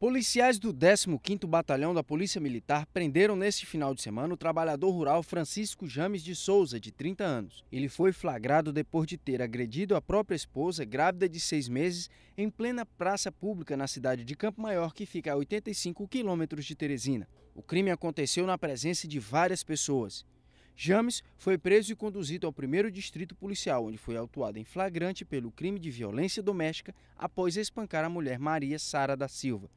Policiais do 15º Batalhão da Polícia Militar prenderam neste final de semana o trabalhador rural Francisco James de Souza, de 30 anos. Ele foi flagrado depois de ter agredido a própria esposa, grávida de seis meses, em plena praça pública na cidade de Campo Maior, que fica a 85 quilômetros de Teresina. O crime aconteceu na presença de várias pessoas. James foi preso e conduzido ao primeiro distrito policial, onde foi autuado em flagrante pelo crime de violência doméstica após espancar a mulher Maria Sara da Silva.